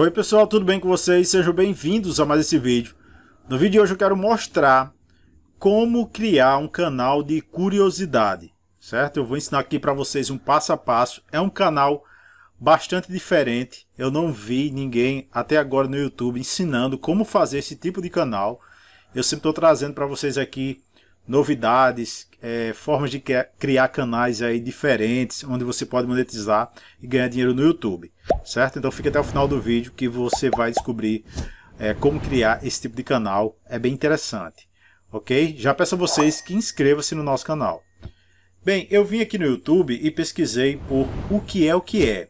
Oi pessoal, tudo bem com vocês? Sejam bem-vindos a mais esse vídeo. No vídeo de hoje eu quero mostrar como criar um canal de curiosidade, certo? Eu vou ensinar aqui para vocês um passo a passo. É um canal bastante diferente. Eu não vi ninguém até agora no YouTube ensinando como fazer esse tipo de canal. Eu sempre estou trazendo para vocês aqui novidades, é, formas de criar canais aí diferentes, onde você pode monetizar e ganhar dinheiro no YouTube, certo? Então fica até o final do vídeo que você vai descobrir é, como criar esse tipo de canal, é bem interessante, ok? Já peço a vocês que inscrevam-se no nosso canal. Bem, eu vim aqui no YouTube e pesquisei por o que é o que é.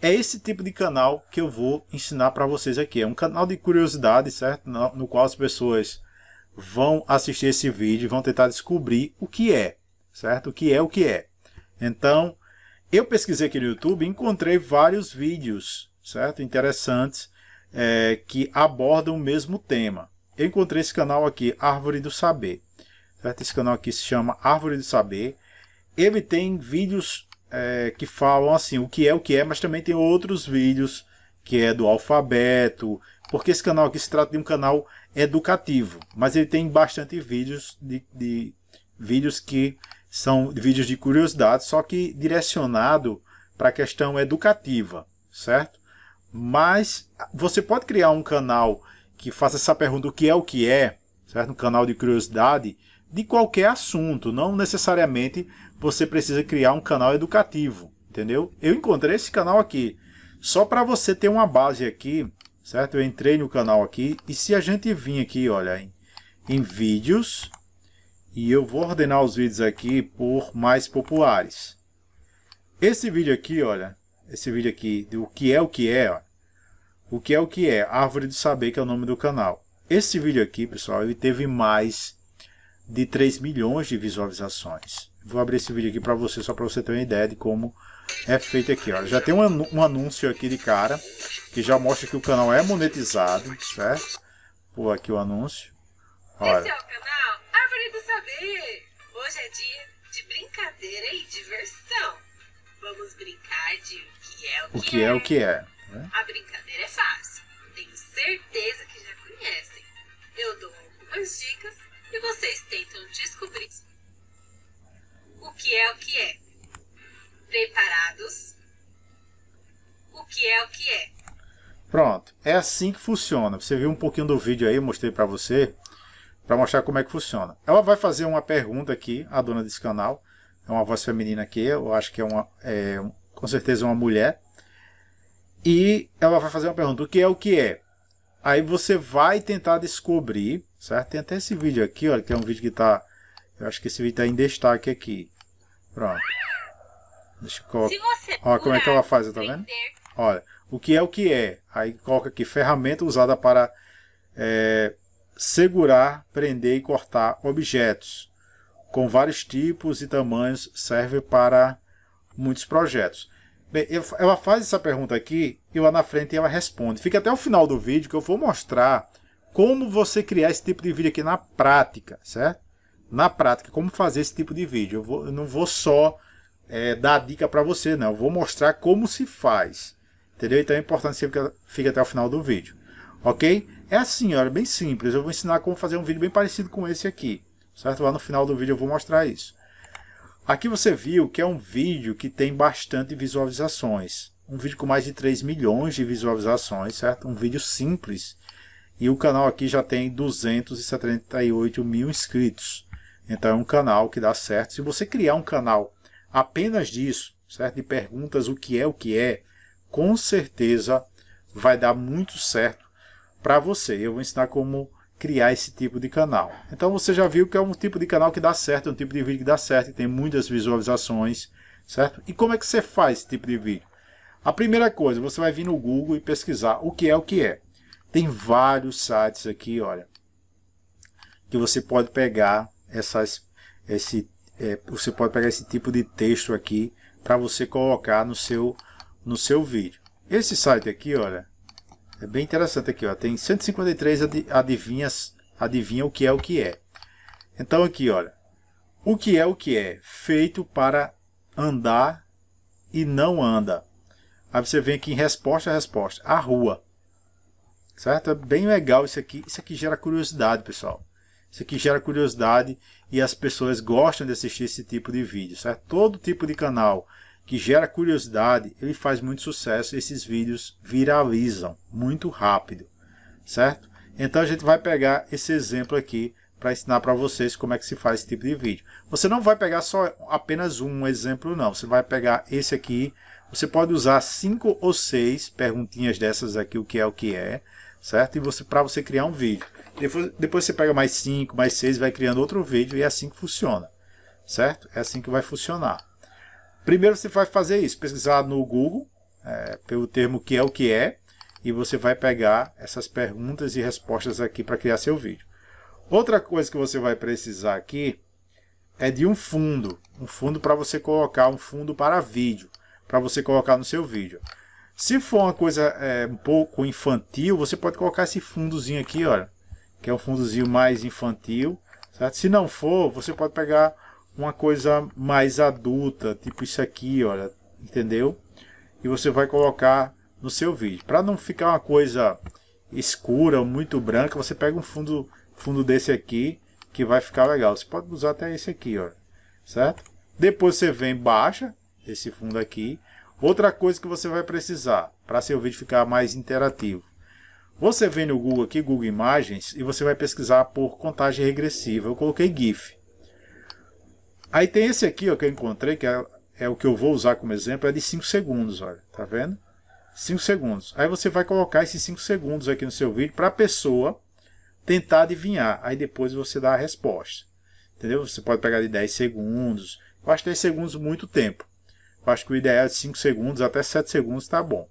É esse tipo de canal que eu vou ensinar para vocês aqui. É um canal de curiosidade, certo? No, no qual as pessoas vão assistir esse vídeo, vão tentar descobrir o que é, certo? O que é o que é. Então, eu pesquisei aqui no YouTube e encontrei vários vídeos, certo? Interessantes, é, que abordam o mesmo tema. Eu encontrei esse canal aqui, Árvore do Saber. Certo? Esse canal aqui se chama Árvore do Saber. Ele tem vídeos é, que falam assim, o que é o que é, mas também tem outros vídeos que é do alfabeto, porque esse canal aqui se trata de um canal educativo, mas ele tem bastante vídeos de, de vídeos que são vídeos de curiosidade, só que direcionado para a questão educativa, certo? Mas você pode criar um canal que faça essa pergunta o que é o que é, certo? Um canal de curiosidade de qualquer assunto, não necessariamente você precisa criar um canal educativo, entendeu? Eu encontrei esse canal aqui só para você ter uma base aqui certo? Eu entrei no canal aqui e se a gente vir aqui, olha, em, em vídeos, e eu vou ordenar os vídeos aqui por mais populares. Esse vídeo aqui, olha, esse vídeo aqui, do que é o que é, ó, o que é o que é, Árvore do Saber, que é o nome do canal. Esse vídeo aqui, pessoal, ele teve mais de 3 milhões de visualizações. Vou abrir esse vídeo aqui para você, só para você ter uma ideia de como é feito aqui. Olha. Já tem um anúncio aqui de cara, que já mostra que o canal é monetizado, certo? Pô, aqui o anúncio. Olha. Esse é o canal Árvore do Saber. Hoje é dia de brincadeira e diversão. Vamos brincar de o que é o que, o que é. é. o que é. Né? A brincadeira é fácil. Tenho certeza que já conhecem. Eu dou algumas dicas e vocês tentam descobrir que é o que é? Preparados? O que é o que é? Pronto, é assim que funciona. Você viu um pouquinho do vídeo aí, eu mostrei para você, para mostrar como é que funciona. Ela vai fazer uma pergunta aqui, a dona desse canal, é uma voz feminina aqui, eu acho que é uma, é, com certeza uma mulher. E ela vai fazer uma pergunta, o que é o que é? Aí você vai tentar descobrir, certo? Tem até esse vídeo aqui, olha, que é um vídeo que está, eu acho que esse vídeo está em destaque aqui. Pronto. Deixa eu colocar. Olha como é que ela faz, tá vendo? Olha, o que é o que é. Aí coloca aqui, ferramenta usada para é, segurar, prender e cortar objetos. Com vários tipos e tamanhos, serve para muitos projetos. Bem, ela faz essa pergunta aqui e lá na frente ela responde. Fica até o final do vídeo que eu vou mostrar como você criar esse tipo de vídeo aqui na prática, certo? na prática como fazer esse tipo de vídeo. Eu, vou, eu não vou só é, dar dica para você, não. Eu vou mostrar como se faz. Entendeu? Então é importante que você fique até o final do vídeo. Ok? É assim, olha, bem simples. Eu vou ensinar como fazer um vídeo bem parecido com esse aqui. Certo? Lá no final do vídeo eu vou mostrar isso. Aqui você viu que é um vídeo que tem bastante visualizações. Um vídeo com mais de 3 milhões de visualizações, certo? Um vídeo simples. E o canal aqui já tem 278 mil inscritos. Então é um canal que dá certo. Se você criar um canal apenas disso, certo? De perguntas o que é, o que é, com certeza vai dar muito certo para você. Eu vou ensinar como criar esse tipo de canal. Então você já viu que é um tipo de canal que dá certo, é um tipo de vídeo que dá certo e tem muitas visualizações, certo? E como é que você faz esse tipo de vídeo? A primeira coisa, você vai vir no Google e pesquisar o que é o que é. Tem vários sites aqui, olha, que você pode pegar essas, esse, é, você pode pegar esse tipo de texto aqui para você colocar no seu, no seu vídeo. Esse site aqui, olha, é bem interessante aqui, ó, tem 153 adivinhas, adivinha o que é o que é. Então aqui, olha, o que é o que é, feito para andar e não anda. Aí você vem aqui em resposta a resposta, a rua. Certo? É bem legal isso aqui, isso aqui gera curiosidade, pessoal. Isso aqui gera curiosidade e as pessoas gostam de assistir esse tipo de vídeo, certo? Todo tipo de canal que gera curiosidade, ele faz muito sucesso, esses vídeos viralizam muito rápido, certo? Então a gente vai pegar esse exemplo aqui para ensinar para vocês como é que se faz esse tipo de vídeo. Você não vai pegar só apenas um exemplo não, você vai pegar esse aqui, você pode usar cinco ou seis perguntinhas dessas aqui, o que é o que é, certo? E você para você criar um vídeo. Depois, depois você pega mais 5, mais 6, vai criando outro vídeo e é assim que funciona, certo? É assim que vai funcionar. Primeiro você vai fazer isso, pesquisar no Google, é, pelo termo que é o que é, e você vai pegar essas perguntas e respostas aqui para criar seu vídeo. Outra coisa que você vai precisar aqui é de um fundo, um fundo para você colocar, um fundo para vídeo, para você colocar no seu vídeo. Se for uma coisa é, um pouco infantil, você pode colocar esse fundozinho aqui, olha que é o fundozinho mais infantil, certo? Se não for, você pode pegar uma coisa mais adulta, tipo isso aqui, olha, entendeu? E você vai colocar no seu vídeo. Para não ficar uma coisa escura, muito branca, você pega um fundo, fundo desse aqui, que vai ficar legal. Você pode usar até esse aqui, olha, certo? Depois você vem baixa esse fundo aqui. Outra coisa que você vai precisar para seu vídeo ficar mais interativo você vem no Google aqui, Google Imagens, e você vai pesquisar por contagem regressiva. Eu coloquei GIF. Aí tem esse aqui ó, que eu encontrei, que é, é o que eu vou usar como exemplo, é de 5 segundos, olha, tá vendo? 5 segundos. Aí você vai colocar esses 5 segundos aqui no seu vídeo para a pessoa tentar adivinhar. Aí depois você dá a resposta. Entendeu? Você pode pegar de 10 segundos. Eu acho 10 segundos muito tempo. Eu acho que o ideal é de 5 segundos, até 7 segundos tá bom.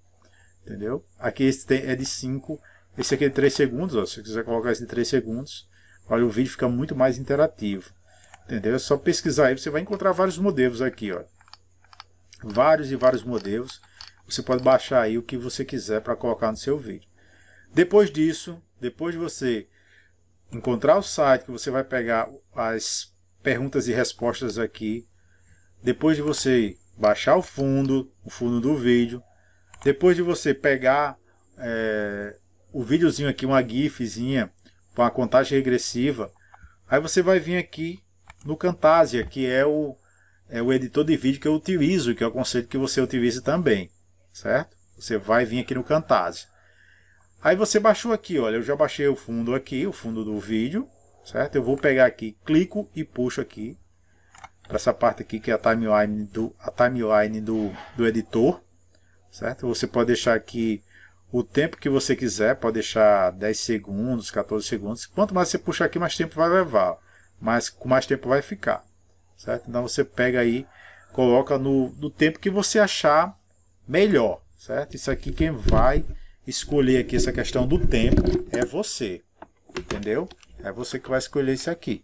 Entendeu? Aqui esse é de 5 esse aqui é de 3 segundos, ó, se você quiser colocar esse em 3 segundos, olha, o vídeo fica muito mais interativo. Entendeu? É só pesquisar aí, você vai encontrar vários modelos aqui, ó. Vários e vários modelos. Você pode baixar aí o que você quiser para colocar no seu vídeo. Depois disso, depois de você encontrar o site, que você vai pegar as perguntas e respostas aqui. Depois de você baixar o fundo, o fundo do vídeo. Depois de você pegar é, o videozinho aqui, uma gifzinha, com a contagem regressiva, aí você vai vir aqui no Camtasia, que é o, é o editor de vídeo que eu utilizo, que eu é aconselho que você utilize também, certo? Você vai vir aqui no Camtasia. Aí você baixou aqui, olha, eu já baixei o fundo aqui, o fundo do vídeo, certo? Eu vou pegar aqui, clico e puxo aqui para essa parte aqui que é a timeline do, a timeline do, do editor, certo? Você pode deixar aqui o tempo que você quiser, pode deixar 10 segundos, 14 segundos. Quanto mais você puxar aqui, mais tempo vai levar, mas com mais tempo vai ficar, certo? Então você pega aí, coloca no, no tempo que você achar melhor, certo? Isso aqui quem vai escolher aqui essa questão do tempo é você, entendeu? É você que vai escolher isso aqui.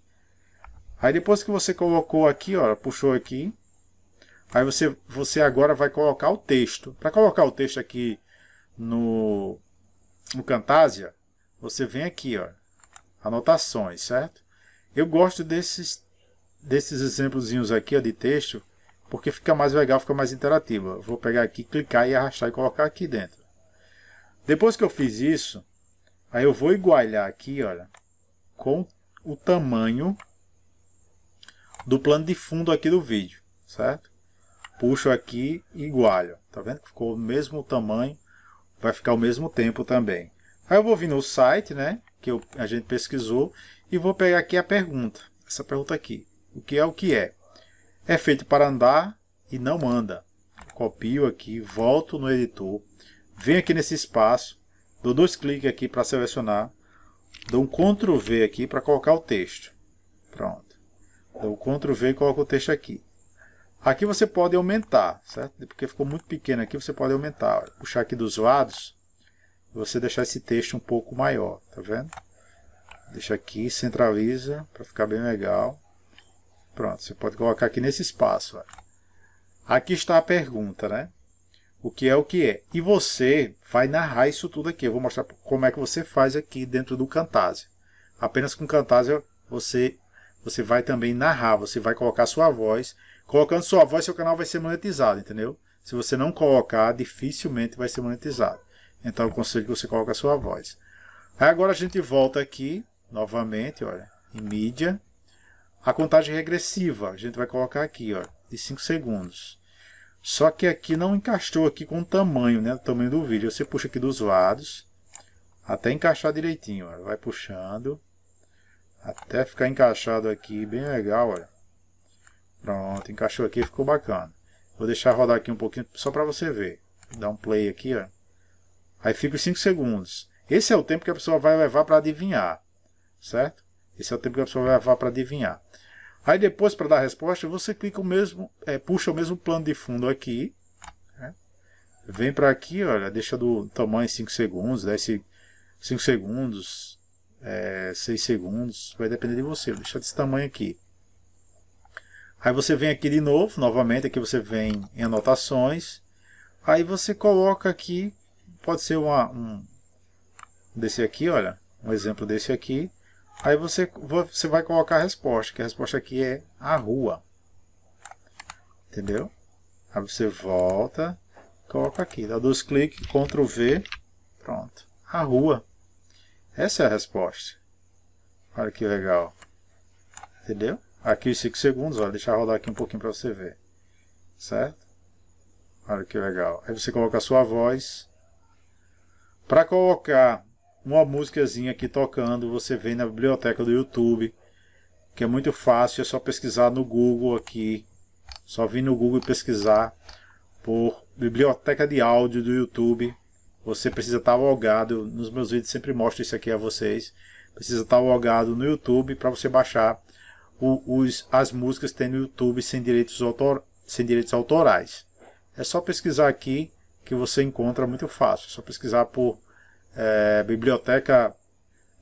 Aí depois que você colocou aqui, ó, puxou aqui, aí você, você agora vai colocar o texto. Para colocar o texto aqui no, no Camtasia, você vem aqui, ó, anotações, certo? Eu gosto desses, desses exemplozinhos aqui ó, de texto, porque fica mais legal, fica mais interativo. Eu vou pegar aqui, clicar e arrastar e colocar aqui dentro. Depois que eu fiz isso, aí eu vou igualar aqui, olha, com o tamanho do plano de fundo aqui do vídeo, certo? Puxo aqui e igualho, tá vendo que ficou o mesmo tamanho vai ficar o mesmo tempo também. Aí eu vou vir no site, né, que eu, a gente pesquisou, e vou pegar aqui a pergunta, essa pergunta aqui. O que é o que é? É feito para andar e não anda. Copio aqui, volto no editor, venho aqui nesse espaço, dou dois cliques aqui para selecionar, dou um Ctrl V aqui para colocar o texto. Pronto. Dou um Ctrl V e coloco o texto aqui. Aqui você pode aumentar, certo? Porque ficou muito pequeno aqui, você pode aumentar. Puxar aqui dos lados, você deixar esse texto um pouco maior, tá vendo? Deixa aqui, centraliza, para ficar bem legal. Pronto, você pode colocar aqui nesse espaço. Ó. Aqui está a pergunta, né? O que é o que é? E você vai narrar isso tudo aqui. Eu vou mostrar como é que você faz aqui dentro do Camtasia. Apenas com Camtasia você, você vai também narrar, você vai colocar sua voz Colocando sua voz, seu canal vai ser monetizado, entendeu? Se você não colocar, dificilmente vai ser monetizado. Então eu conselho que você coloque a sua voz. Aí agora a gente volta aqui, novamente, olha, em mídia. A contagem regressiva, a gente vai colocar aqui, ó, de 5 segundos. Só que aqui não encaixou aqui com o tamanho, né, o tamanho do vídeo. Você puxa aqui dos lados, até encaixar direitinho, ó, vai puxando, até ficar encaixado aqui, bem legal, olha. Pronto, encaixou aqui, ficou bacana. Vou deixar rodar aqui um pouquinho só para você ver. Dá um play aqui, ó. Aí fica os 5 segundos. Esse é o tempo que a pessoa vai levar para adivinhar, certo? Esse é o tempo que a pessoa vai levar para adivinhar. Aí depois, para dar a resposta, você clica o mesmo, é, puxa o mesmo plano de fundo aqui. Né? Vem para aqui, olha, deixa do tamanho 5 segundos, 10, 5 segundos, é, 6 segundos, vai depender de você. Deixa desse tamanho aqui. Aí você vem aqui de novo, novamente, aqui você vem em anotações. Aí você coloca aqui, pode ser uma, um desse aqui, olha, um exemplo desse aqui. Aí você, você vai colocar a resposta, que a resposta aqui é a rua. Entendeu? Aí você volta, coloca aqui, dá dois cliques, Ctrl V, pronto. A rua. Essa é a resposta. Olha que legal. Entendeu? aqui os 5 segundos, olha, deixa eu rodar aqui um pouquinho para você ver, certo? Olha que legal. Aí você coloca a sua voz. Para colocar uma músicazinha aqui tocando, você vem na biblioteca do YouTube, que é muito fácil, é só pesquisar no Google aqui, só vir no Google e pesquisar por biblioteca de áudio do YouTube. Você precisa estar tá logado, nos meus vídeos sempre mostro isso aqui a vocês. Precisa estar tá logado no YouTube para você baixar o, os, as músicas tem no YouTube sem direitos, autor, sem direitos autorais. É só pesquisar aqui que você encontra muito fácil. É só pesquisar por é, biblioteca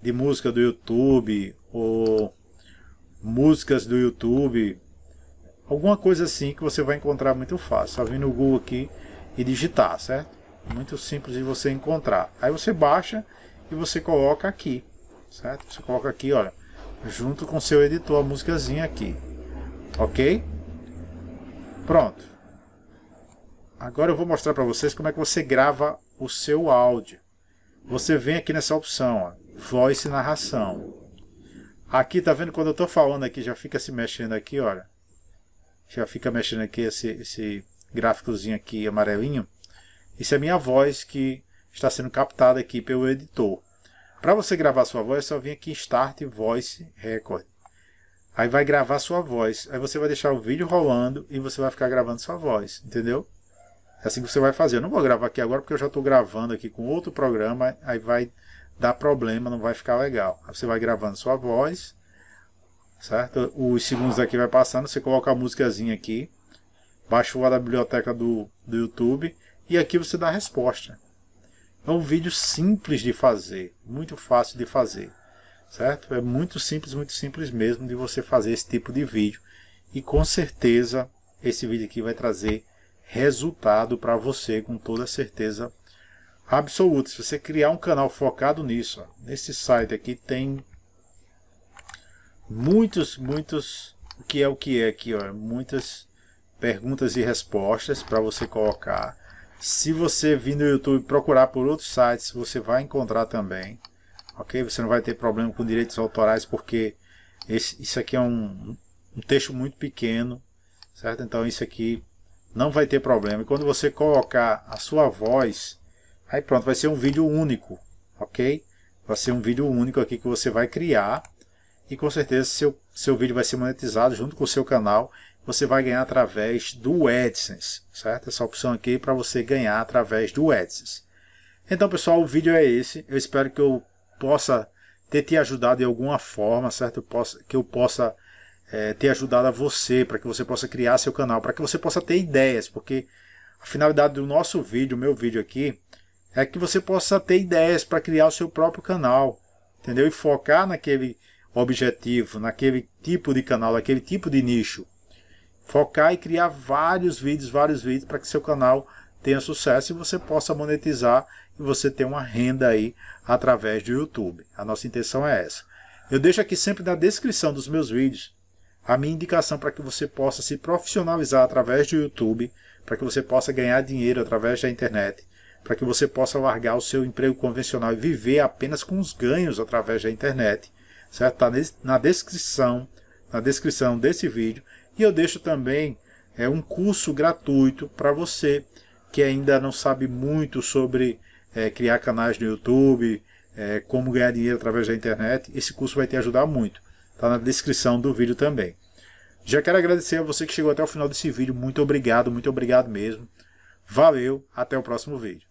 de música do YouTube ou músicas do YouTube. Alguma coisa assim que você vai encontrar muito fácil. Só vir no Google aqui e digitar, certo? Muito simples de você encontrar. Aí você baixa e você coloca aqui, certo? Você coloca aqui, olha, junto com seu editor a músicazinha aqui. Ok? Pronto. Agora eu vou mostrar para vocês como é que você grava o seu áudio. Você vem aqui nessa opção, ó, voz e narração. Aqui, tá vendo quando eu estou falando aqui, já fica se mexendo aqui, olha. Já fica mexendo aqui esse, esse gráficozinho aqui amarelinho. Isso é minha voz que está sendo captada aqui pelo editor. Para você gravar sua voz, é só vir aqui em Start Voice Record. Aí vai gravar sua voz. Aí você vai deixar o vídeo rolando e você vai ficar gravando sua voz, entendeu? É assim que você vai fazer. Eu não vou gravar aqui agora porque eu já estou gravando aqui com outro programa. Aí vai dar problema, não vai ficar legal. Aí você vai gravando sua voz, certo? Os segundos aqui vai passando. Você coloca a músicazinha aqui, baixa o da biblioteca do, do YouTube e aqui você dá a resposta. É um vídeo simples de fazer, muito fácil de fazer, certo? É muito simples, muito simples mesmo de você fazer esse tipo de vídeo. E com certeza esse vídeo aqui vai trazer resultado para você com toda certeza absoluta. Se você criar um canal focado nisso, ó, nesse site aqui tem muitos, muitos, o que é o que é aqui, ó, muitas perguntas e respostas para você colocar. Se você vir no YouTube procurar por outros sites, você vai encontrar também. Ok? Você não vai ter problema com direitos autorais, porque esse, isso aqui é um, um texto muito pequeno, certo? Então isso aqui não vai ter problema. E quando você colocar a sua voz, aí pronto, vai ser um vídeo único, ok? Vai ser um vídeo único aqui que você vai criar e com certeza seu, seu vídeo vai ser monetizado junto com o seu canal você vai ganhar através do AdSense, certo? Essa opção aqui é para você ganhar através do AdSense. Então, pessoal, o vídeo é esse. Eu espero que eu possa ter te ajudado de alguma forma, certo? Eu possa, que eu possa é, ter ajudado a você, para que você possa criar seu canal, para que você possa ter ideias, porque a finalidade do nosso vídeo, meu vídeo aqui, é que você possa ter ideias para criar o seu próprio canal, entendeu? E focar naquele objetivo, naquele tipo de canal, naquele tipo de nicho focar e criar vários vídeos, vários vídeos para que seu canal tenha sucesso e você possa monetizar e você ter uma renda aí através do YouTube. A nossa intenção é essa. Eu deixo aqui sempre na descrição dos meus vídeos a minha indicação para que você possa se profissionalizar através do YouTube, para que você possa ganhar dinheiro através da internet, para que você possa largar o seu emprego convencional e viver apenas com os ganhos através da internet. Certo? Tá na descrição, na descrição desse vídeo e eu deixo também é, um curso gratuito para você que ainda não sabe muito sobre é, criar canais no YouTube, é, como ganhar dinheiro através da internet. Esse curso vai te ajudar muito. Está na descrição do vídeo também. Já quero agradecer a você que chegou até o final desse vídeo. Muito obrigado, muito obrigado mesmo. Valeu, até o próximo vídeo.